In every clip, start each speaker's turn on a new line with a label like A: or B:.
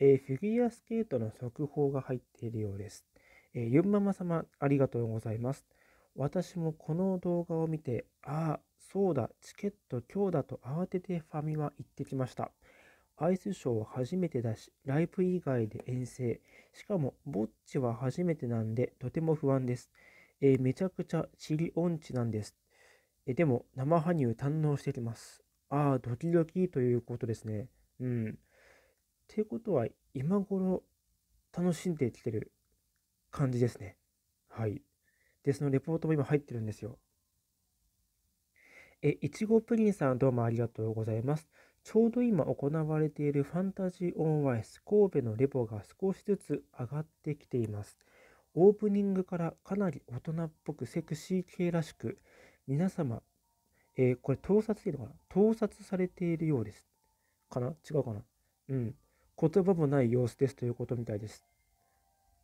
A: えー、フィギュアスケートの速報が入っているようです。えー、ゆんママ様、ありがとうございます。私もこの動画を見て、ああ、そうだ、チケット今日だと慌ててファミマ行ってきました。アイスショーは初めてだし、ライブ以外で遠征。しかも、ぼっちは初めてなんで、とても不安です。えー、めちゃくちゃチリ音痴なんです。えー、でも、生羽生堪能してきます。ああ、ドキドキということですね。うん。っていうことは、今頃楽しんできてる感じですね。はい。で、そのレポートも今入ってるんですよ。え、いちごプリンさんどうもありがとうございます。ちょうど今行われているファンタジーオンワイス神戸のレポが少しずつ上がってきています。オープニングからかなり大人っぽくセクシー系らしく、皆様、えー、これ盗撮っていうのかな盗撮されているようです。かな違うかなうん。言葉もない様子ですということみたいです。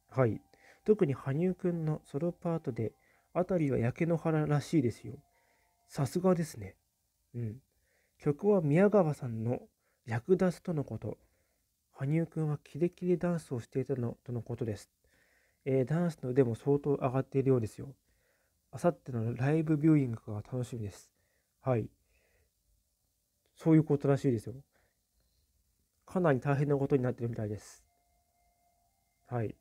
A: はい。特に羽生くんのソロパートで、辺りは焼け野原らしいですよ。さすがですね。うん。曲は宮川さんの略奪とのこと。羽生くんはキレキレダンスをしていたのとのことです。えー、ダンスの腕も相当上がっているようですよ。あさってのライブビューイングが楽しみです。はい。そういうことらしいですよ。かなり大変なことになってるみたいです。はい。